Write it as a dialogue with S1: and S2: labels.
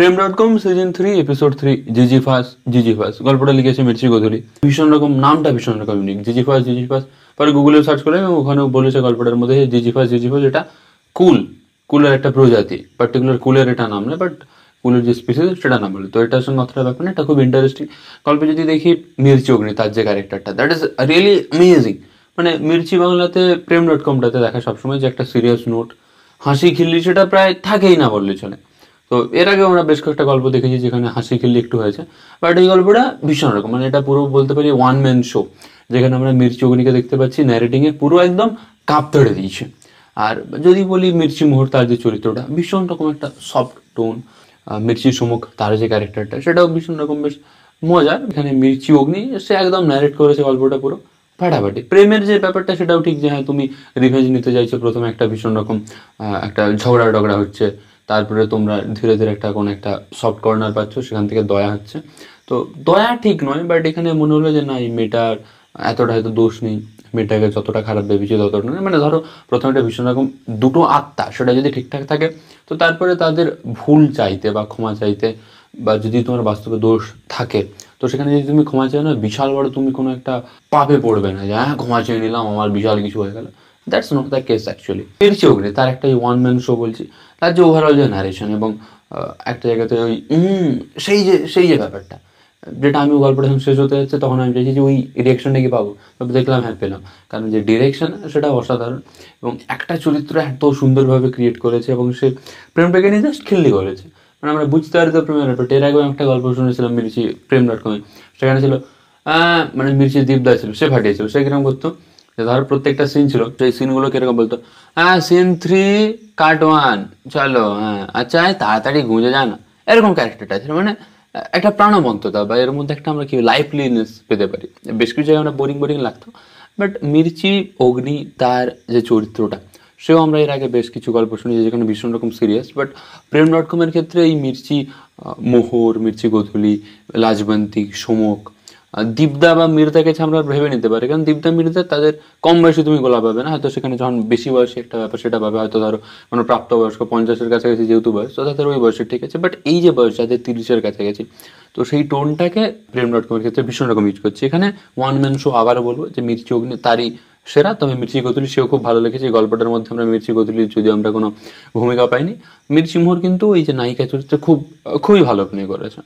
S1: প্রেম dot com season three episode three জিজি ফাস জিজি ফাস গল্পটা লিখেছে মির্চি গোধুরি ভীষণ রকম নামটা ভীষণ রকম ইউনিক জিজি ফাস জিজি ফাস পরে গুগলে সার্চ করে এবং ওখানেও বলেছে গল্পটার মধ্যে জিজি ফাস জিজি ফাস এটা কুল কুলের একটা প্রজাতি পার্টিকুলার কুলের এটা নাম না বাট কুলের যে স্পিসিস সেটা নাম বলে তো এটার সঙ্গে অতটা ব্যাপার না এটা খুব ইন্টারেস্টিং গল্পে যদি দেখি মির্চি অগ্নি তার যে ক্যারেক্টারটা দ্যাট ইজ রিয়েলি অ্যামেজিং মানে মির্চি বাংলাতে প্রেম ডট কমটাতে দেখা সবসময় যে একটা সিরিয়াস নোট হাসি খিল্লি সেটা প্রায় থাকেই না বললে চলে তো এর আগে আমরা বেশ কয়েকটা গল্প দেখেছি যেখানে হাসি খেললে একটু হয়েছে বাট এই গল্পটা ভীষণ রকম মানে এটা পুরো বলতে পারি ওয়ান ম্যান শো যেখানে আমরা মির্চি অগ্নিকে দেখতে পাচ্ছি ন্যারেটিংয়ে পুরো একদম কাপ ধরে দিয়েছে আর যদি বলি মির্চি মোহর তার যে চরিত্রটা ভীষণ রকম একটা সফট টোন মির্চি সুমুখ তার যে ক্যারেক্টারটা সেটাও ভীষণ রকম বেশ মজার এখানে মির্চি অগ্নি সে একদম ন্যারেট করেছে গল্পটা পুরো ফাটাফাটি প্রেমের যে ব্যাপারটা সেটাও ঠিক যে হ্যাঁ তুমি রিভেঞ্জ নিতে চাইছো প্রথমে একটা ভীষণ রকম একটা ঝগড়া টগড়া হচ্ছে তারপরে তোমরা ধীরে ধীরে একটা কোনো একটা সফট কর্নার পাচ্ছ সেখান থেকে দয়া হচ্ছে তো দয়া ঠিক নয় বাট এখানে মনে হলো যে না এই মেয়েটার এতটা হয়তো দোষ নেই মেয়েটাকে যতটা খারাপ ভেবেছে ততটা নয় মানে ধরো প্রথমে একটা ভীষণ রকম দুটো আত্মা সেটা যদি ঠিকঠাক থাকে তো তারপরে তাদের ভুল চাইতে বা ক্ষমা চাইতে বা যদি তোমার বাস্তবে দোষ থাকে তো সেখানে যদি তুমি ক্ষমা চাই না বিশাল বড় তুমি কোনো একটা পাপে পড়বে না যে হ্যাঁ ক্ষমা চেয়ে নিলাম আমার বিশাল কিছু হয়ে গেলো that's not the case actually এর চৌকরে তার একটা ওই ওয়ান ম্যান শো বলছি তার যে ওভারঅল যে নারেশন এবং একটা জায়গাতে ওই সেই যে সেই যে ব্যাপারটা যেটা আমি গল্পটা যখন শেষ হতে যাচ্ছে তখন আমি চাইছি যে ওই রিয়েকশনটা কি পাবো তবে দেখলাম হ্যাঁ পেলাম কারণ যে ডিরেকশন সেটা অসাধারণ এবং একটা চরিত্র এত সুন্দরভাবে ক্রিয়েট করেছে এবং সে প্রেমটাকে নিয়ে জাস্ট খেললি করেছে মানে আমরা বুঝতে পারি তো প্রেমের ব্যাপারটা এর আগেও একটা গল্প শুনেছিলাম মির্চি প্রেম ডট কমে সেখানে ছিল মানে মির্চি দীপদা ছিল সে ফাটিয়েছিল সে কিরম করতো ধরো প্রত্যেকটা সিন ছিল সেই সিনগুলো কিরকম বলতো হ্যাঁ সিন থ্রি কাট ওয়ান চলো হ্যাঁ আচ্ছা তাড়াতাড়ি গুঁজে যান এরকম ক্যারেক্টারটা ছিল মানে একটা প্রাণবন্ততা বা এর মধ্যে একটা আমরা কি লাইফলিনেস পেতে পারি বেশ কিছু জায়গায় আমরা বোরিং বোরিং লাগতো বাট মির্চি অগ্নি তার যে চরিত্রটা সেও আমরা এর আগে বেশ কিছু গল্প শুনি যেখানে ভীষণ রকম সিরিয়াস বাট প্রেম ডট কমের ক্ষেত্রে এই মির্চি মোহর মির্চি গধুলি লাজবন্তী সমক দীপদা বা মির্জাকে আমরা ভেবে নিতে পারি কারণ দীপদা মির্জা তাদের কম বয়সে তুমি গোলা পাবে না হয়তো সেখানে যখন বেশি বয়সে একটা ব্যাপার সেটা পাবে হয়তো ধরো কোনো প্রাপ্তবয়স্ক পঞ্চাশের কাছাকাছি যেহেতু বয়স তো তাদের ওই বয়সে ঠিক আছে বাট এই যে বয়স যাদের তিরিশের কাছাকাছি তো সেই টোনটাকে প্রেম ডট কমের ক্ষেত্রে ভীষণ রকম ইউজ করছে এখানে ওয়ান ম্যান শো আবারও বলবো যে মির্চি অগ্নি তারই সেরা তবে মির্চি গতুলি সেও খুব ভালো লেগেছে গল্পটার মধ্যে আমরা মির্চি গতুলি যদি আমরা কোনো ভূমিকা পাইনি মির্চি মোহর কিন্তু এই যে নায়িকা চরিত্রে খুব খুবই ভালো অভিনয় করেছে